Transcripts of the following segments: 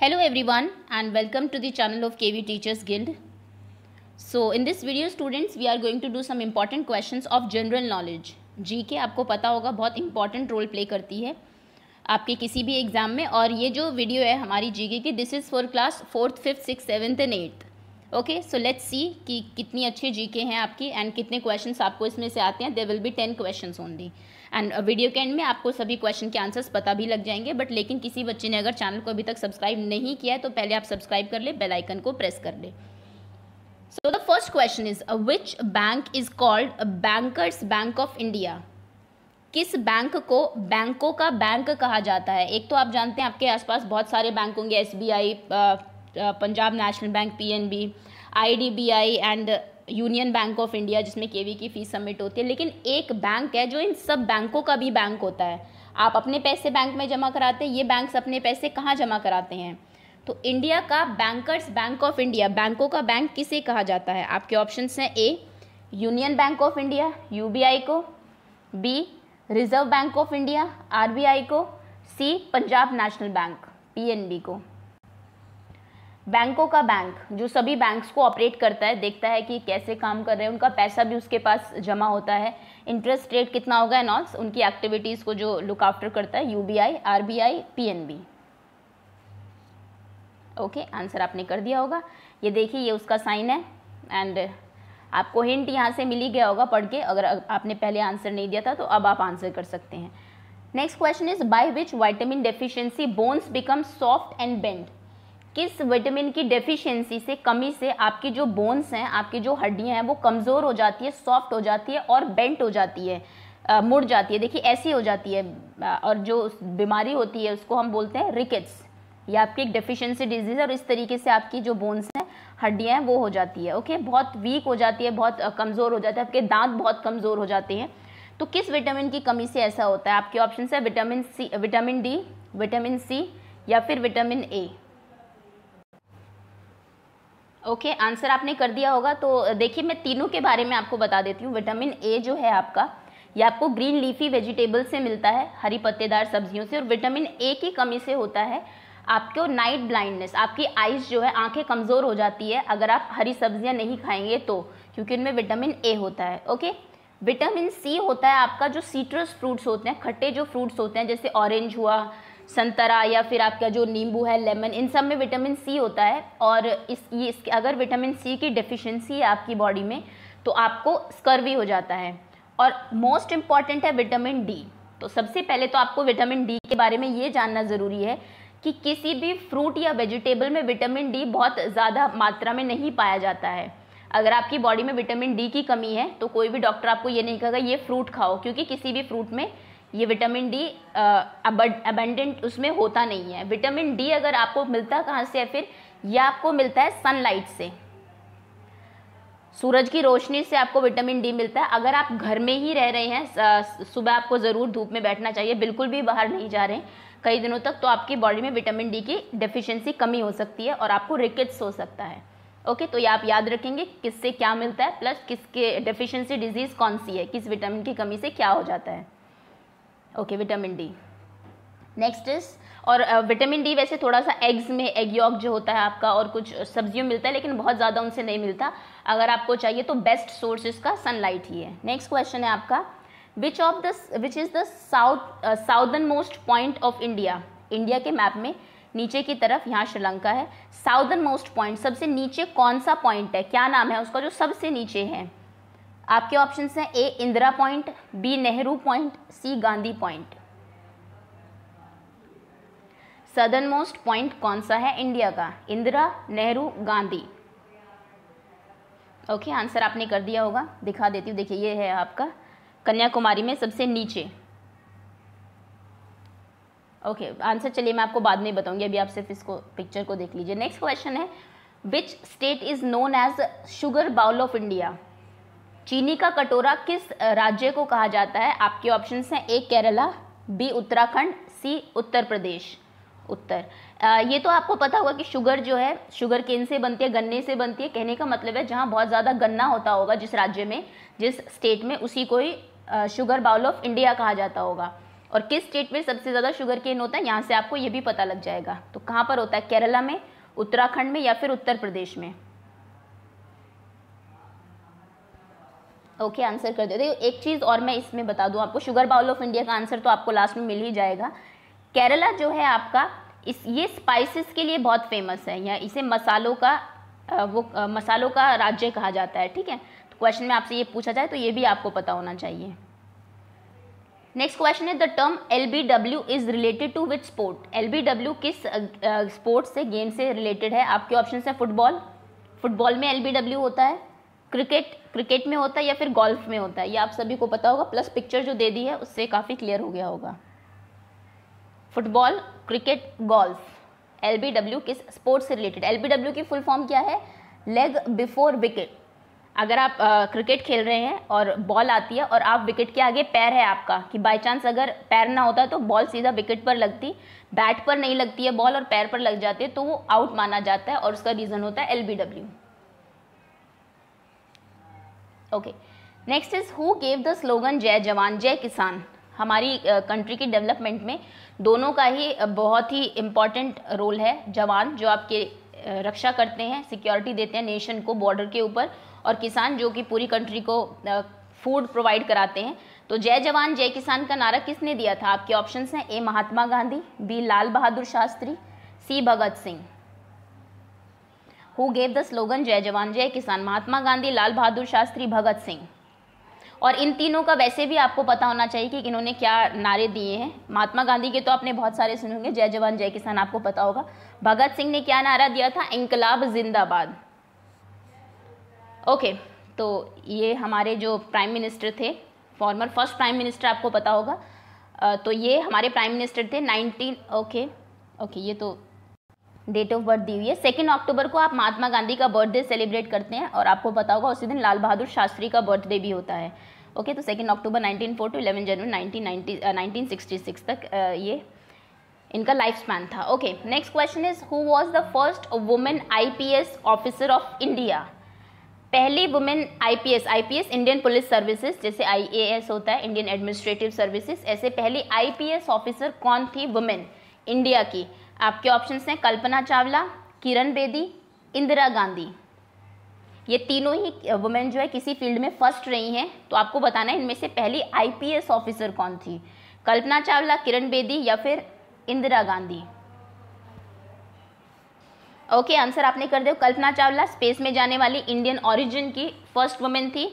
Hello everyone and welcome to the channel of KV Teachers Guild. So in this video students we are going to do some important questions of general knowledge. GK आपको पता होगा बहुत important role play करती है आपके किसी भी exam में और ये जो वीडियो है हमारी जीके की this is for class fourth fifth six seventh and eighth okay so let's see कि कितनी अच्छी जीके हैं आपकी एंड कितने क्वेश्चन आपको इसमें से आते हैं there will be ten question only and video के एंड में आपको सभी क्वेश्चन के आंसर्स पता भी लग जाएंगे बट लेकिन किसी बच्चे ने अगर चैनल को अभी तक सब्सक्राइब नहीं किया है तो पहले आप सब्सक्राइब कर ले बेल आइकन को प्रेस कर ले so the first question is which bank is called bankers bank of India किस बैंक को बैंकों का बैंक कहा जाता है एक तो आप जानते हैं आपके आसपास बहुत सारे बैंक होंगे S B I Punjab national bank PNB IDBI and union bank of India जिसमें वी की फ़ीस सबमिट होती है लेकिन एक बैंक है जो इन सब बैंकों का भी बैंक होता है आप अपने पैसे बैंक में जमा कराते हैं ये बैंक अपने पैसे कहाँ जमा कराते हैं तो इंडिया का बैंकर्स बैंक ऑफ इंडिया बैंकों का बैंक किसे कहा जाता है आपके ऑप्शन हैं A union bank of India U को B reserve bank of India R को C Punjab national bank P को बैंकों का बैंक जो सभी बैंक्स को ऑपरेट करता है देखता है कि कैसे काम कर रहे हैं उनका पैसा भी उसके पास जमा होता है इंटरेस्ट रेट कितना होगा एंड उनकी एक्टिविटीज़ को जो लुक आफ्टर करता है U B I R B I P N B okay answer आपने कर दिया होगा ये देखिए ये उसका साइन है एंड आपको हिंट यहाँ से मिली गया होगा पढ़ के अगर आपने पहले आंसर नहीं दिया था तो अब आप आंसर कर सकते हैं next question is by which vitamin deficiency bones become soft and bend किस विटामिन की डेफिशिएंसी से कमी से आपकी जो बोन्स हैं आपकी जो हड्डियां हैं वो कमज़ोर हो जाती है सॉफ्ट हो जाती है और बेंट हो जाती है आ, मुड़ जाती है देखिए ऐसी हो जाती है और जो बीमारी होती है उसको हम बोलते हैं रिकेट्स या आपकी एक डेफिशिएंसी डिजीज़ है और इस तरीके से आपकी जो बोन्स हैं हड्डियाँ हैं वो हो जाती है ओके बहुत वीक हो जाती है बहुत कमज़ोर हो जाता है आपके दांत बहुत कमज़ोर हो जाते हैं तो किस विटामिन की कमी से ऐसा होता है आपके ऑप्शन है vitamin C vitamin D vitamin C या फिर vitamin A okay okay, answer आपने कर दिया होगा तो देखिए मैं तीनों के बारे में आपको बता देती हूँ विटामिन ए जो है आपका ये आपको ग्रीन लीफी वेजिटेबल से मिलता है हरी पत्तेदार सब्जियों से और विटामिन ए की कमी से होता है आपको नाइट ब्लाइंडनेस आपकी आइज़ जो है आंखें कमज़ोर हो जाती है अगर आप हरी सब्जियां नहीं खाएंगे तो क्योंकि उनमें विटामिन ए होता है ओके विटामिन सी होता है आपका जो सीट्रस फ्रूट्स होते हैं खट्टे जो फ्रूट्स होते हैं जैसे ऑरेंज हुआ संतरा या फिर आपका जो नींबू है लेमन इन सब में विटामिन सी होता है और इस ये इसके अगर विटामिन सी की डिफिशेंसी है आपकी बॉडी में तो आपको स्कर्वी हो जाता है और मोस्ट इम्पॉर्टेंट है विटामिन डी तो सबसे पहले तो आपको विटामिन डी के बारे में ये जानना ज़रूरी है कि किसी भी फ्रूट या वेजिटेबल में विटामिन डी बहुत ज़्यादा मात्रा में नहीं पाया जाता है अगर आपकी बॉडी में विटामिन डी की कमी है तो कोई भी डॉक्टर आपको ये नहीं कहेगा ये फ्रूट खाओ क्योंकि किसी भी फ्रूट में ये विटामिन डी अबेंडेंट उसमें होता नहीं है विटामिन डी अगर आपको मिलता कहाँ से है फिर यह आपको मिलता है सनलाइट से सूरज की रोशनी से आपको विटामिन डी मिलता है अगर आप घर में ही रह रहे हैं सुबह आपको ज़रूर धूप में बैठना चाहिए बिल्कुल भी बाहर नहीं जा रहे कई दिनों तक तो आपकी बॉडी में विटामिन डी की डिफिशेंसी कमी हो सकती है और आपको रिकेट्स हो सकता है ओके तो ये आप याद रखेंगे किससे क्या मिलता है प्लस किसके डेफिशिएंसी डिजीज़ कौन सी है किस विटामिन की कमी से क्या हो जाता है okay vitamin D next is और विटामिन uh, डी वैसे थोड़ा सा एग्स में एग योग जो होता है आपका और कुछ uh, सब्जियों में मिलता है लेकिन बहुत ज़्यादा उनसे नहीं मिलता अगर आपको चाहिए तो बेस्ट सोर्स इसका सनलाइट ही है नेक्स्ट क्वेश्चन है आपका which of the which is the south southern most point of India India के मैप में नीचे की तरफ यहाँ श्रीलंका है साउदर्न मोस्ट पॉइंट सबसे नीचे कौन सा पॉइंट है क्या नाम है उसका जो सबसे नीचे है आपके ऑप्शन हैं A Indira point B Nehru point C Gandhi point southern most point कौन सा है इंडिया का इंदिरा नेहरू गांधी ओके आंसर आपने कर दिया होगा दिखा देती हूँ देखिए ये है आपका कन्याकुमारी में सबसे नीचे ओके okay, आंसर चलिए मैं आपको बाद में बताऊंगी अभी आप सिर्फ इसको पिक्चर को देख लीजिए नेक्स्ट क्वेश्चन है which state is known as sugar bowl of India चीनी का कटोरा किस राज्य को कहा जाता है आपके ऑप्शन हैं A Kerala B Uttarakhand C Uttar Pradesh उत्तर आ, ये तो आपको पता होगा कि शुगर जो है शुगर केन से बनती है गन्ने से बनती है कहने का मतलब है जहाँ बहुत ज़्यादा गन्ना होता होगा जिस राज्य में जिस स्टेट में उसी को ही शुगर बाउल ऑफ इंडिया कहा जाता होगा और किस स्टेट में सबसे ज़्यादा शुगर केन होता है यहाँ से आपको ये भी पता लग जाएगा तो कहाँ पर होता है केरला में उत्तराखंड में या फिर उत्तर प्रदेश में ओके okay, आंसर कर देते एक चीज़ और मैं इसमें बता दूँ आपको शुगर बाउल ऑफ इंडिया का आंसर तो आपको लास्ट में मिल ही जाएगा केरला जो है आपका इस ये स्पाइसेस के लिए बहुत फेमस है या इसे मसालों का वो मसालों का राज्य कहा जाता है ठीक है तो क्वेश्चन में आपसे ये पूछा जाए तो ये भी आपको पता होना चाहिए नेक्स्ट क्वेश्चन है the term L B W is related to which sport L B W किस स्पोर्ट uh, से गेम से रिलेटेड है आपके ऑप्शन है फुटबॉल फुटबॉल में एल बी डब्ल्यू होता है क्रिकेट क्रिकेट में होता है या फिर गोल्फ में होता है ये आप सभी को पता होगा प्लस पिक्चर जो दे दी है उससे काफ़ी क्लियर हो गया होगा football cricket golf L B W किस स्पोर्ट से रिलेटेड एल बी डब्ल्यू की फुल फॉर्म क्या है लेग बिफोर विकेट अगर आप आ, क्रिकेट खेल रहे हैं और बॉल आती है और आप विकेट के आगे पैर है आपका कि बाई चांस अगर पैर ना होता तो बॉल सीधा विकेट पर लगती बैट पर नहीं लगती है बॉल और पैर पर लग जाती है तो वो आउट माना जाता है और उसका रीज़न होता है L B W okay next is who gave the slogan जय जवान जय किसान हमारी कंट्री की डेवलपमेंट में दोनों का ही बहुत ही इम्पॉर्टेंट रोल है जवान जो आपके रक्षा करते हैं सिक्योरिटी देते हैं नेशन को बॉर्डर के ऊपर और किसान जो कि पूरी कंट्री को फूड प्रोवाइड कराते हैं तो जय जवान जय किसान का नारा किसने दिया था आपके ऑप्शन हैं A Mahatma Gandhi B Lal Bahadur Shastri C Bhagat Singh who gave the slogan जय जवान जय किसान महात्मा गांधी लाल बहादुर शास्त्री भगत सिंह और इन तीनों का वैसे भी आपको पता होना चाहिए कि इन्होंने क्या नारे दिए हैं महात्मा गांधी के तो आपने बहुत सारे सुने होंगे जय जवान जय किसान आपको पता होगा भगत सिंह ने क्या नारा दिया था इंकलाब जिंदाबाद ओके तो ये हमारे जो प्राइम मिनिस्टर थे फॉर्मर फर्स्ट प्राइम मिनिस्टर आपको पता होगा तो ये हमारे प्राइम मिनिस्टर थे नाइनटीन ओके ओके ये तो डेट ऑफ बर्थ दी हुई है सेकेंड अक्टूबर को आप महात्मा गांधी का बर्थडे सेलिब्रेट करते हैं और आपको पता होगा उसी दिन लाल बहादुर शास्त्री का बर्थडे भी होता है ओके तो second October four two eleven January nineteen तक uh, ये इनका लाइफ स्पैन था okay next question is who was the first women S officer of India पहली women IPS IPS Indian police services जैसे आईएएस होता है Indian administrative services ऐसे पहली आईपीएस ऑफिसर कौन थी वुमेन इंडिया की आपके ऑप्शन हैं कल्पना चावला किरण बेदी इंदिरा गांधी ये तीनों ही वुमेन जो है किसी फील्ड में फर्स्ट रही हैं तो आपको बताना है इनमें से पहली आईपीएस ऑफिसर कौन थी कल्पना चावला किरण बेदी या फिर Indira Gandhi okay okay, answer आपने कर दिया कल्पना चावला स्पेस में जाने वाली इंडियन ओरिजिन की फर्स्ट वुमेन थी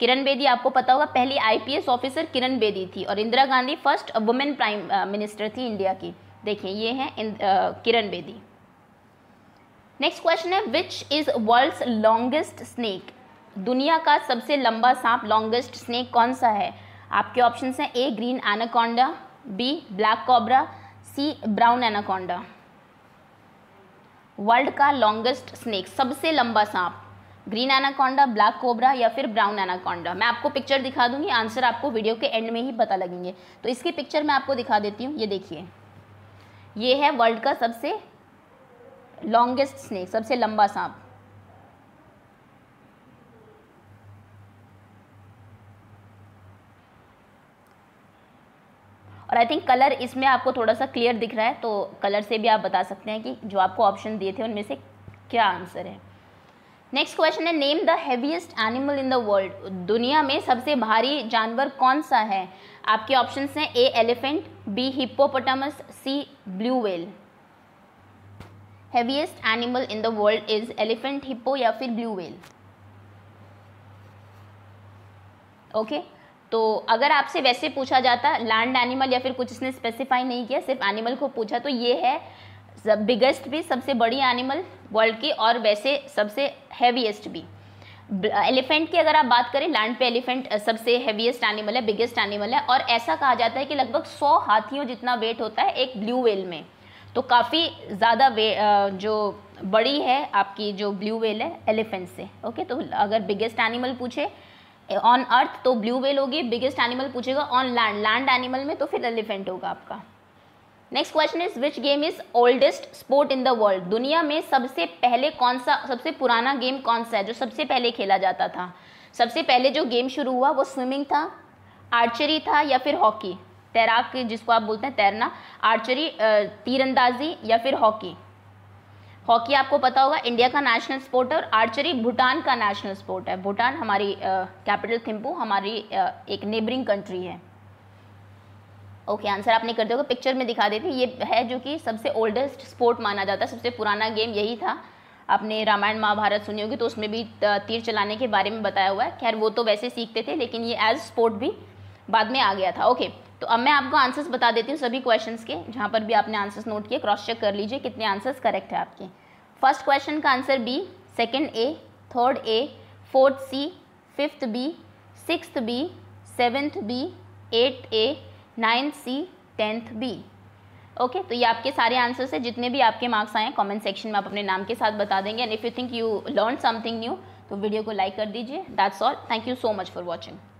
किरण बेदी आपको पता होगा पहली आईपीएस ऑफिसर किरण बेदी थी और Indira Gandhi first women prime minister थी इंडिया की देखिए ये हैं किरण बेदी नेक्स्ट क्वेश्चन है which is world's longest snake दुनिया का सबसे लंबा सांप लॉन्गेस्ट स्नेक कौन सा है आपके ऑप्शन हैं A green anaconda B black cobra C brown anaconda world का लॉन्गेस्ट स्नेक सबसे लंबा सांप ग्रीन एनाकोंडा ब्लैक कोबरा या फिर ब्राउन एनाकोंडा मैं आपको पिक्चर दिखा दूंगी आंसर आपको वीडियो के एंड में ही पता लगेंगे तो इसकी पिक्चर मैं आपको दिखा देती हूँ ये देखिए ये है वर्ल्ड का सबसे लॉन्गेस्ट स्नेक सबसे लंबा सांप और आई थिंक कलर इसमें आपको थोड़ा सा क्लियर दिख रहा है तो कलर से भी आप बता सकते हैं कि जो आपको ऑप्शन दिए थे उनमें से क्या आंसर है नेक्स्ट क्वेश्चन है name the heaviest animal in the world दुनिया में सबसे भारी जानवर कौन सा है आपके ऑप्शन हैं A elephant B hippopotamus C blue whale heaviest animal in the world is elephant hippo या फिर ब्लू वेल ओके तो अगर आपसे वैसे पूछा जाता लैंड एनिमल या फिर कुछ इसने स्पेसिफाई नहीं किया सिर्फ एनिमल को पूछा तो ये है सब बिगेस्ट भी सबसे बड़ी एनिमल वर्ल्ड की और वैसे सबसे हैवीएस्ट भी एलिफेंट की अगर आप बात करें लैंड पे एलिफेंट सबसे हैवीएस्ट एनिमल है बिगेस्ट एनिमल है और ऐसा कहा जाता है कि लगभग सौ हाथियों जितना वेट होता है एक ब्लू वेल में तो काफ़ी ज़्यादा वे जो बड़ी है आपकी जो ब्लू वेल है एलिफेंट से ओके तो अगर बिगेस्ट एनिमल पूछे ऑन अर्थ तो ब्लू वेल होगी बिगेस्ट एनिमल पूछेगा ऑन लैंड लैंड एनिमल में तो फिर एलिफेंट होगा आपका next question is which game is oldest sport in the world दुनिया में सबसे पहले कौन सा सबसे पुराना गेम कौन सा है जो सबसे पहले खेला जाता था सबसे पहले जो गेम शुरू हुआ वो स्विमिंग था आर्चरी था या फिर हॉकी तैराक जिसको आप बोलते हैं तैरना आर्चरी तीरंदाजी या फिर हॉकी हॉकी आपको पता होगा इंडिया का नेशनल स्पोर्ट है और आर्चरी भूटान का नेशनल स्पोर्ट है भूटान हमारी कैपिटल थिम्पू हमारी एक नेबरिंग कंट्री है ओके आंसर आपने कर दिया पिक्चर में दिखा देती ये है जो कि सबसे ओल्डेस्ट स्पोर्ट माना जाता है सबसे पुराना गेम यही था आपने रामायण महाभारत सुनी होगी तो उसमें भी तीर चलाने के बारे में बताया हुआ है खैर वो तो वैसे सीखते थे लेकिन ये एज स्पोर्ट भी बाद में आ गया था ओके तो अब मैं आपको आंसर्स बता देती हूँ सभी क्वेश्चंस के जहाँ पर भी आपने आंसर्स नोट किए क्रॉस चेक कर लीजिए कितने आंसर्स करेक्ट है आपके फर्स्ट क्वेश्चन का answer B second A third A fourth C fifth B six B seventh B eight A ninth C tenth B okay तो ये आपके सारे आंसर्स है जितने भी आपके मार्क्स आए हैं कमेंट सेक्शन में आप अपने नाम के साथ बता देंगे and if you think you learn something new तो वीडियो को लाइक कर दीजिए that's all thank you so much for watching